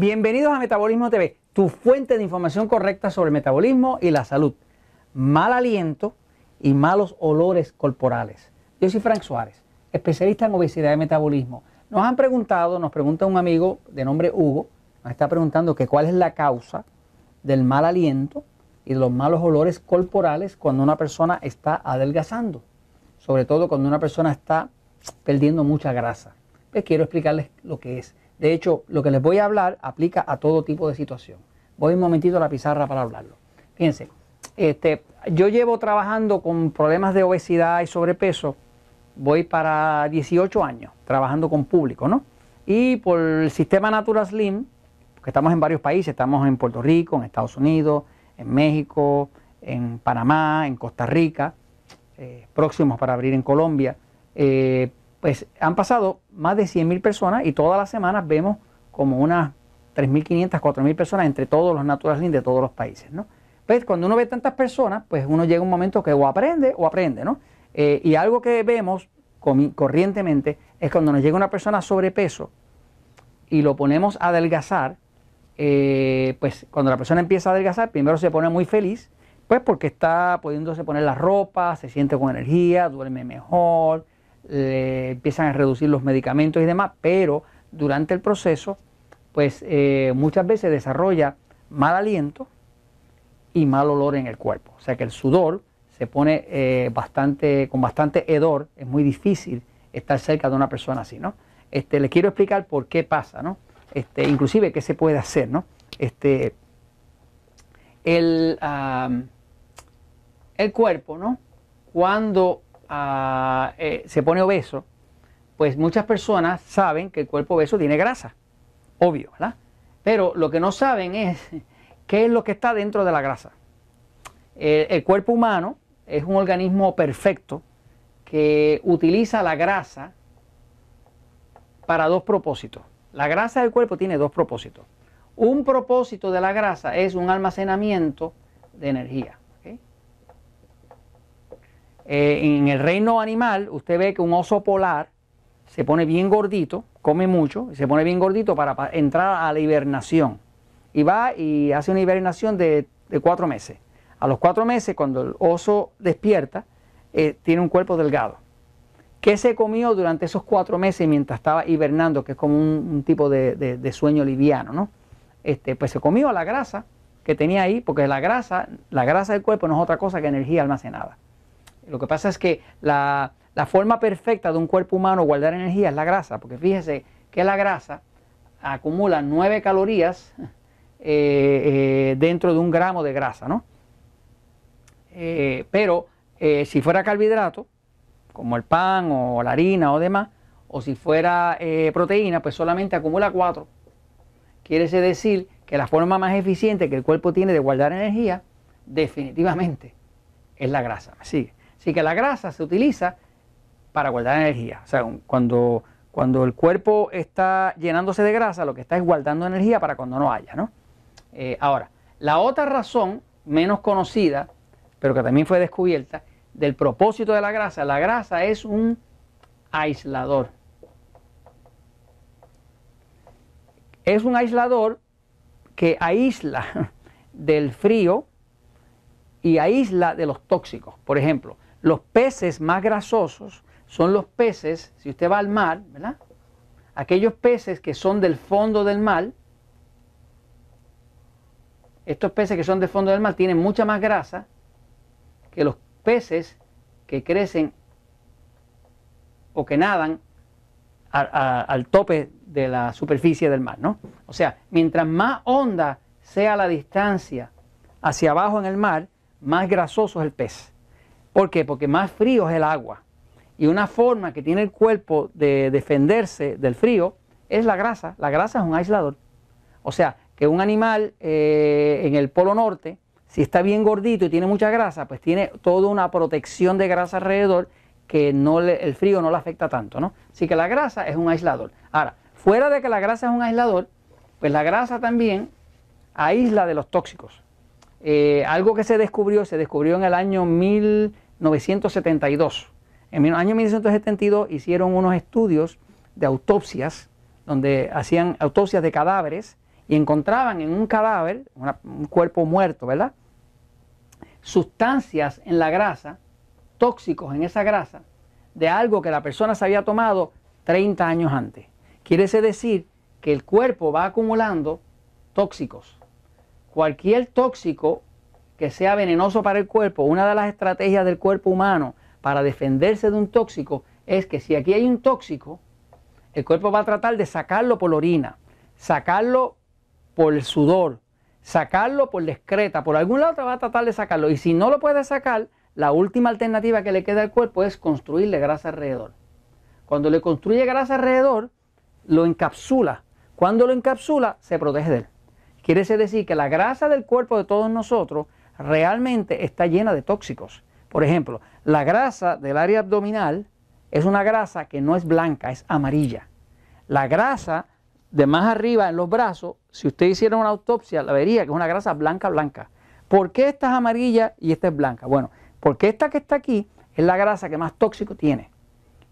Bienvenidos a Metabolismo TV, tu fuente de información correcta sobre el metabolismo y la salud. Mal aliento y malos olores corporales. Yo soy Frank Suárez, especialista en obesidad y metabolismo. Nos han preguntado, nos pregunta un amigo de nombre Hugo, nos está preguntando que cuál es la causa del mal aliento y de los malos olores corporales cuando una persona está adelgazando, sobre todo cuando una persona está perdiendo mucha grasa. Les pues quiero explicarles lo que es. De hecho, lo que les voy a hablar aplica a todo tipo de situación. Voy un momentito a la pizarra para hablarlo. Fíjense, este, yo llevo trabajando con problemas de obesidad y sobrepeso, voy para 18 años trabajando con público, ¿no? Y por el sistema Natural Slim, porque estamos en varios países, estamos en Puerto Rico, en Estados Unidos, en México, en Panamá, en Costa Rica, eh, próximos para abrir en Colombia. Eh, pues han pasado más de 100.000 personas y todas las semanas vemos como unas 3.500, 4.000 personas entre todos los naturales de todos los países, ¿no? Pues cuando uno ve tantas personas, pues uno llega a un momento que o aprende o aprende, ¿no? Eh, y algo que vemos corrientemente es cuando nos llega una persona sobrepeso y lo ponemos a adelgazar, eh, pues cuando la persona empieza a adelgazar, primero se pone muy feliz, pues porque está pudiéndose poner la ropa, se siente con energía, duerme mejor, le empiezan a reducir los medicamentos y demás, pero durante el proceso, pues eh, muchas veces desarrolla mal aliento y mal olor en el cuerpo. O sea que el sudor se pone eh, bastante, con bastante hedor, es muy difícil estar cerca de una persona así, ¿no? Este, les quiero explicar por qué pasa, ¿no? Este, inclusive qué se puede hacer, ¿no? Este, el, el cuerpo, ¿no? Cuando eh, se pone obeso, pues muchas personas saben que el cuerpo obeso tiene grasa, obvio, ¿verdad? Pero lo que no saben es qué es lo que está dentro de la grasa. el cuerpo humano es un organismo perfecto que utiliza la grasa para dos propósitos. La grasa del cuerpo tiene dos propósitos. Un propósito de la grasa es un almacenamiento de energía. Eh, en el reino animal, usted ve que un oso polar se pone bien gordito, come mucho, y se pone bien gordito para, entrar a la hibernación. Y va y hace una hibernación de, cuatro meses. A los cuatro meses, cuando el oso despierta, eh, tiene un cuerpo delgado. ¿Qué se comió durante esos cuatro meses mientras estaba hibernando, que es como un, tipo de, sueño liviano, ¿no? Este, pues se comió la grasa que tenía ahí, porque la grasa, la grasa del cuerpo no es otra cosa que energía almacenada. Lo que pasa es que la, forma perfecta de un cuerpo humano guardar energía es la grasa, porque fíjese que la grasa acumula 9 calorías eh, eh, dentro de un gramo de grasa, ¿no? Eh, pero si fuera carbohidrato, como el pan o la harina o demás, o si fuera proteína, pues solamente acumula 4. Quiere decir que la forma más eficiente que el cuerpo tiene de guardar energía, definitivamente, es la grasa. ¿Me sigue? Así que la grasa se utiliza para guardar energía. O sea, cuando, cuando el cuerpo está llenándose de grasa, lo que está es guardando energía para cuando no haya, ¿no? Eh, ahora, la otra razón menos conocida, pero que también fue descubierta, del propósito de la grasa, la grasa es un aislador. Es un aislador que aísla del frío y aísla de los tóxicos. Por ejemplo, los peces más grasosos son los peces, si usted va al mar, ¿verdad? Aquellos peces que son del fondo del mar, estos peces que son del fondo del mar tienen mucha más grasa que los peces que crecen o que nadan al tope de la superficie del mar, ¿no? O sea, mientras más honda sea la distancia hacia abajo en el mar, más grasoso es el pez. ¿Por qué? Porque más frío es el agua. Y una forma que tiene el cuerpo de defenderse del frío es la grasa. La grasa es un aislador. O sea, que un animal eh, en el Polo Norte, si está bien gordito y tiene mucha grasa, pues tiene toda una protección de grasa alrededor que no el frío no le afecta tanto, ¿no? Así que la grasa es un aislador. Ahora, fuera de que la grasa es un aislador, pues la grasa también aísla de los tóxicos. Eh, algo que se descubrió, se descubrió en el año 1000 1972. En el año 1972 hicieron unos estudios de autopsias, donde hacían autopsias de cadáveres y encontraban en un cadáver, un cuerpo muerto, ¿verdad? Sustancias en la grasa, tóxicos en esa grasa, de algo que la persona se había tomado 30 años antes. Quiere decir que el cuerpo va acumulando tóxicos. Cualquier tóxico que sea venenoso para el cuerpo, una de las estrategias del cuerpo humano para defenderse de un tóxico es que si aquí hay un tóxico, el cuerpo va a tratar de sacarlo por la orina, sacarlo por el sudor, sacarlo por la excreta, por algún lado va a tratar de sacarlo. Y si no lo puede sacar, la última alternativa que le queda al cuerpo es construirle grasa alrededor. Cuando le construye grasa alrededor, lo encapsula. Cuando lo encapsula, se protege de él. Quiere decir que la grasa del cuerpo de todos nosotros realmente está llena de tóxicos. Por ejemplo, la grasa del área abdominal es una grasa que no es blanca, es amarilla. La grasa de más arriba en los brazos, si usted hiciera una autopsia, la vería que es una grasa blanca, blanca. ¿Por qué esta es amarilla y esta es blanca? Bueno, porque esta que está aquí es la grasa que más tóxico tiene.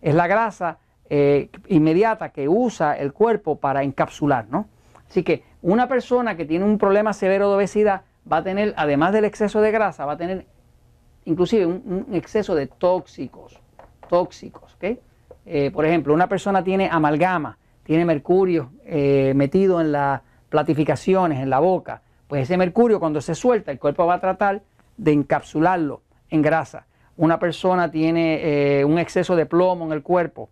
Es la grasa eh, inmediata que usa el cuerpo para encapsular, ¿no? Así que una persona que tiene un problema severo de obesidad va a tener, además del exceso de grasa, va a tener inclusive un, exceso de tóxicos, tóxicos, eh, por ejemplo, una persona tiene amalgama, tiene mercurio eh, metido en las platificaciones, en la boca, pues ese mercurio cuando se suelta, el cuerpo va a tratar de encapsularlo en grasa. Una persona tiene eh, un exceso de plomo en el cuerpo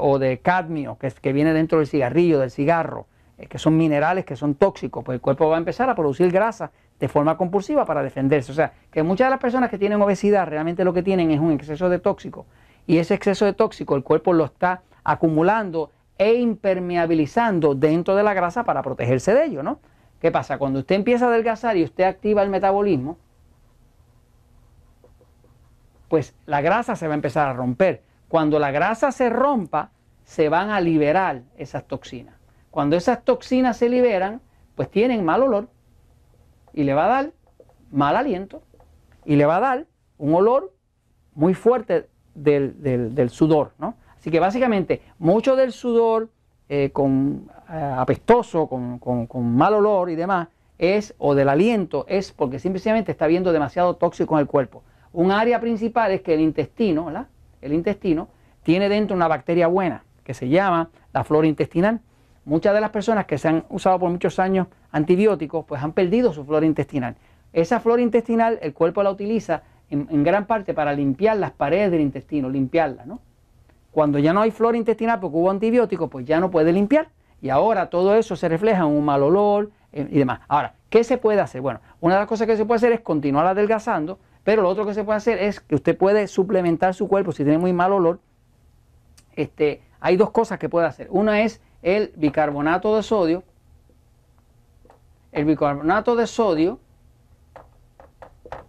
o de cadmio que, que, viene dentro del cigarrillo, del cigarro, que son minerales que son tóxicos, pues el cuerpo va a empezar a producir grasa de forma compulsiva para defenderse. O sea, que muchas de las personas que tienen obesidad realmente lo que tienen es un exceso de tóxico. Y ese exceso de tóxico el cuerpo lo está acumulando e impermeabilizando dentro de la grasa para protegerse de ello, ¿no? ¿Qué pasa? Cuando usted empieza a adelgazar y usted activa el metabolismo, pues la grasa se va a empezar a romper. Cuando la grasa se rompa, se van a liberar esas toxinas. Cuando esas toxinas se liberan, pues tienen mal olor y le va a dar mal aliento y le va a dar un olor muy fuerte del, sudor. ¿no? Así que básicamente mucho del sudor eh, con, eh, apestoso, con, mal olor y demás, es o del aliento, es porque simplemente está viendo demasiado tóxico en el cuerpo. Un área principal es que el intestino, El intestino tiene dentro una bacteria buena que se llama la flora intestinal muchas de las personas que se han usado por muchos años antibióticos, pues han perdido su flora intestinal. Esa flora intestinal el cuerpo la utiliza en, gran parte para limpiar las paredes del intestino, limpiarla, ¿no? Cuando ya no hay flora intestinal porque hubo antibióticos, pues ya no puede limpiar y ahora todo eso se refleja en un mal olor eh, y demás. Ahora, ¿qué se puede hacer? Bueno, una de las cosas que se puede hacer es continuar adelgazando, pero lo otro que se puede hacer es que usted puede suplementar su cuerpo si tiene muy mal olor. Este, hay dos cosas que puede hacer. Una es el bicarbonato de sodio. El bicarbonato de sodio,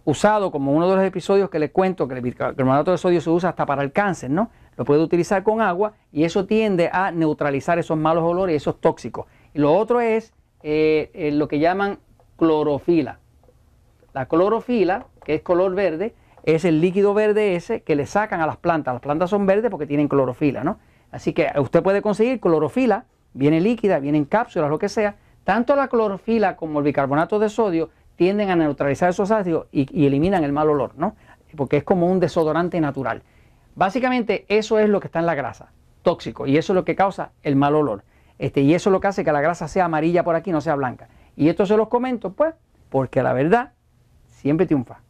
usado como uno de los episodios que les cuento, que el bicarbonato de sodio se usa hasta para el cáncer, ¿no? Lo puede utilizar con agua y eso tiende a neutralizar esos malos olores y esos tóxicos. Y lo otro es eh, eh, lo que llaman clorofila. La clorofila, que es color verde, es el líquido verde ese que le sacan a las plantas. Las plantas son verdes porque tienen clorofila, ¿no? Así que usted puede conseguir clorofila, viene líquida, viene en cápsulas, lo que sea. Tanto la clorofila como el bicarbonato de sodio tienden a neutralizar esos ácidos y, eliminan el mal olor, ¿no? Porque es como un desodorante natural. Básicamente eso es lo que está en la grasa, tóxico, y eso es lo que causa el mal olor. Este, y eso es lo que hace que la grasa sea amarilla por aquí, no sea blanca. Y esto se los comento, pues, porque la verdad siempre triunfa.